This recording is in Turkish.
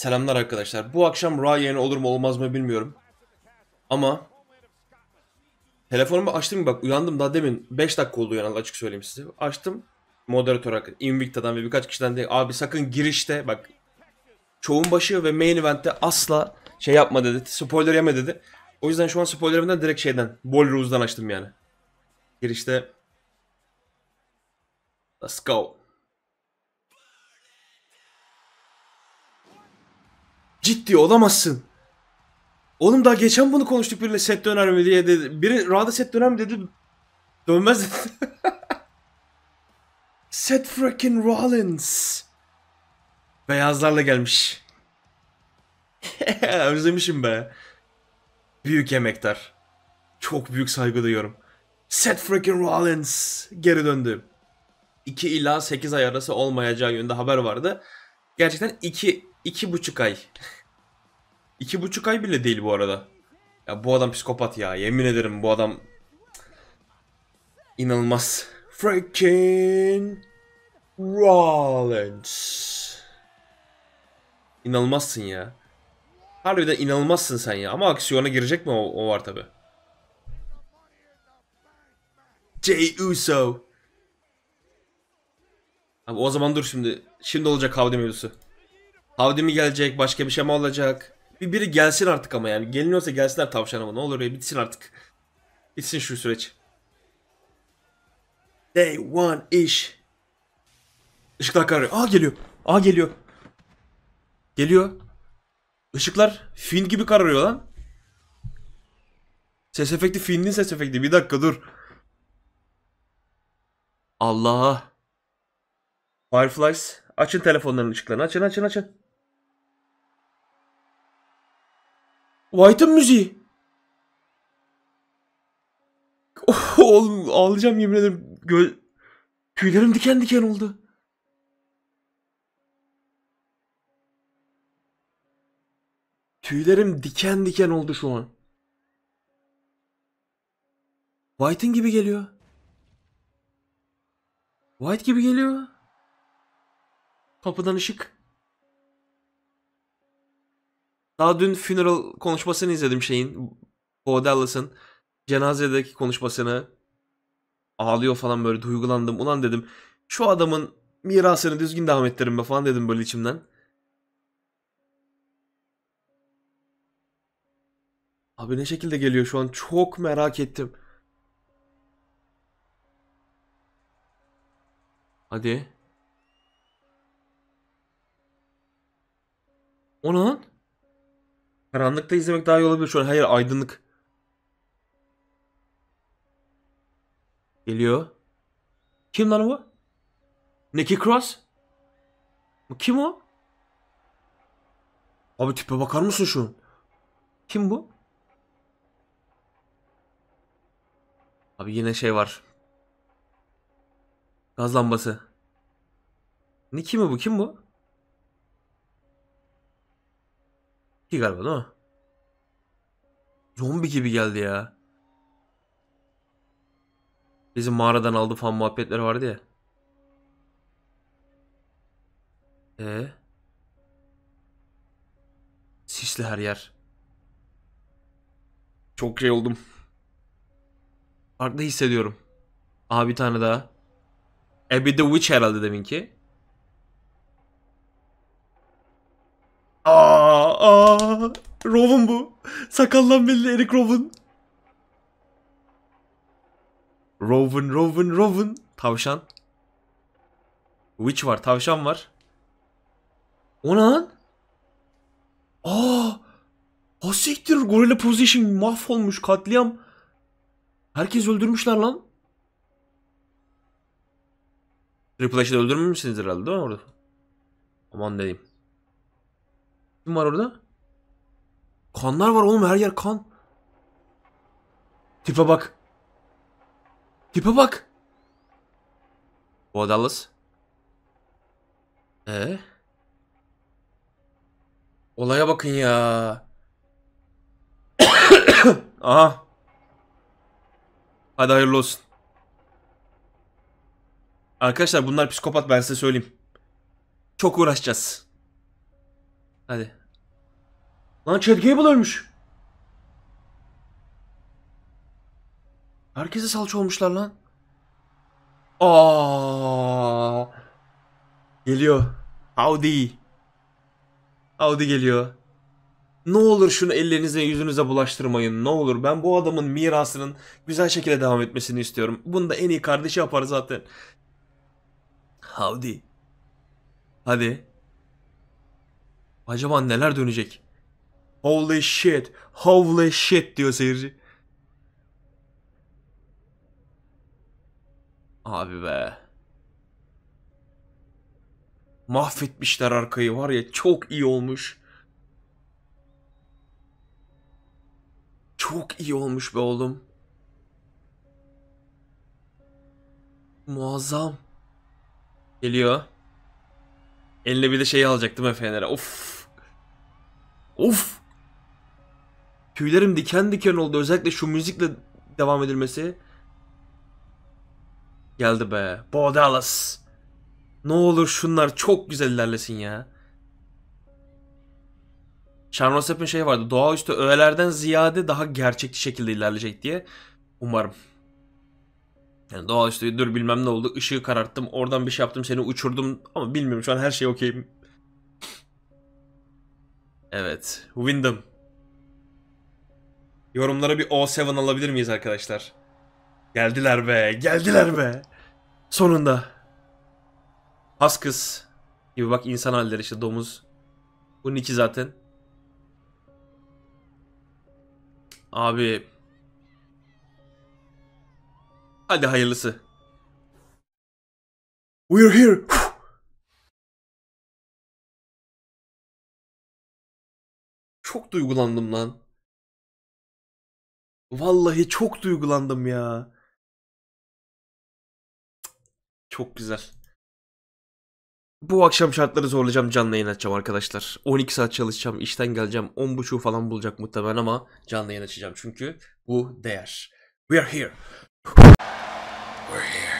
Selamlar arkadaşlar. Bu akşam Raw yayını olur mu olmaz mı bilmiyorum. Ama telefonumu açtım bak uyandım daha demin 5 dakika oldu uyanal açık söyleyeyim size. Açtım moderatör hakkı Invicta'dan ve birkaç kişiden de abi sakın girişte bak çoğun başı ve main event'te asla şey yapma dedi. Spoiler yeme dedi. O yüzden şu an spoilerimden direkt şeyden Ball Rules'dan açtım yani. Girişte Let's go. Ciddi olamazsın. Oğlum daha geçen bunu konuştuk birine set döner mi diye dedi. Biri Rada set döner mi dedi. Dönmez dedi. Seth freaking Rollins. Beyazlarla gelmiş. Özlemişim be. Büyük emektar. Çok büyük saygı duyuyorum. Seth freaking Rollins geri döndü. 2 ila 8 ay arası olmayacağı yönünde haber vardı. Gerçekten iki iki, buçuk ay. iki buçuk ay bile değil bu arada. Ya bu adam psikopat ya. Yemin ederim bu adam inanılmaz. Freaking Rollins. İnanılmazsın ya. Harbiden inanılmazsın sen ya. Ama aksiyona girecek mi o, o var tabi. Jey Uso Abi o zaman dur şimdi. Şimdi olacak Havdi mevzusu. Havdi mi gelecek? Başka bir şey mi olacak? Bir biri gelsin artık ama yani. Geliniyorsa gelsinler tavşan ama ne olur ya bitsin artık. Bitsin şu süreç. Day one iş. Işıklar kararıyor. Aa geliyor. Aa geliyor. Geliyor. Işıklar fin gibi kararıyor lan. Ses efekti finin ses efekti. Bir dakika dur. Allah. Fireflies açın telefonların ışıklarını. Açın açın açın. White'ın müziği. Oh, oğlum ağlayacağım yemin ederim. Gö Tüylerim diken diken oldu. Tüylerim diken diken oldu şu an. White'ın gibi geliyor. White gibi geliyor. Kapıdan ışık. Daha dün funeral konuşmasını izledim şeyin. Bo Dallas'ın cenazedeki konuşmasını. Ağlıyor falan böyle duygulandım. Ulan dedim şu adamın mirasını düzgün devam ettirin be falan dedim böyle içimden. Abi ne şekilde geliyor şu an çok merak ettim. Hadi. O ne lan? Karanlıkta izlemek daha iyi olabilir şu an. Hayır aydınlık. Geliyor. Kim lan bu? Nicky Cross? Bu kim o? Abi tipe bakar mısın şu? Kim bu? Abi yine şey var. Gaz lambası. ne kim bu? Kim bu? 2 galiba değil mi? Zombi gibi geldi ya. Bizim mağaradan aldı fan muhabbetleri vardı ya. Ee? Sisli her yer. Çok şey oldum. Farklı hissediyorum. Aha bir tane daha. E bir de Witch herhalde deminki. Aa, aa. Rov'un bu. Sakallan belli Eric Rov'un. Rov'un, Rov'un, Rov'un. Tavşan. Witch var, tavşan var. O ne lan? Aa! Hasiktir gorilla position mahvolmuş katliam. Herkes öldürmüşler lan. Triple H'de öldürmemişsinizdir herhalde değil mi orada? Aman diyeyim. Kim var orada? Kanlar var oğlum her yer kan. Tipe bak. Tipe bak. Bu Dallas. Ee? Olaya bakın ya. Aha. Hadi hayırlı olsun. Arkadaşlar bunlar psikopat ben size söyleyeyim. Çok uğraşacağız. Hadi. Lan Chad Gable ölmüş. Herkese salça olmuşlar lan. Aa! Geliyor. Audi. Audi geliyor. Ne olur şunu ellerinize yüzünüze bulaştırmayın. Ne olur ben bu adamın mirasının güzel şekilde devam etmesini istiyorum. Bunu da en iyi kardeşi yapar zaten. Howdy. Hadi. Acaba neler dönecek? Holy shit, holy shit diyor seyirci. Abi be. Mahvetmişler arkayı var ya çok iyi olmuş. Çok iyi olmuş be oğlum. Muazzam. Geliyor. Eline bir de şey alacaktım e Fener'e. Of. Of! Tüylerim diken diken oldu. Özellikle şu müzikle devam edilmesi. Geldi be. Bo Dallas. Ne olur şunlar çok güzel ilerlesin ya. Charles Sapin şey vardı. Doğaüstü öğelerden ziyade daha gerçekçi şekilde ilerleyecek diye. Umarım. Yani doğaüstü dur bilmem ne oldu. Işığı kararttım. Oradan bir şey yaptım. Seni uçurdum. Ama bilmiyorum şu an her şey okeyim. Evet. Wyndham. Yorumlara bir O7 alabilir miyiz arkadaşlar? Geldiler be. Geldiler be. Sonunda. Has Gibi bak insan halleri işte domuz. Bunun iki zaten. Abi. Hadi hayırlısı. We're here. Çok duygulandım lan. Vallahi çok duygulandım ya. Çok güzel. Bu akşam şartları zorlayacağım canlı yayın açacağım arkadaşlar. 12 saat çalışacağım, işten geleceğim. 10.30'u falan bulacak muhtemelen ama canlı yayın açacağım çünkü bu değer. We are here. We're here.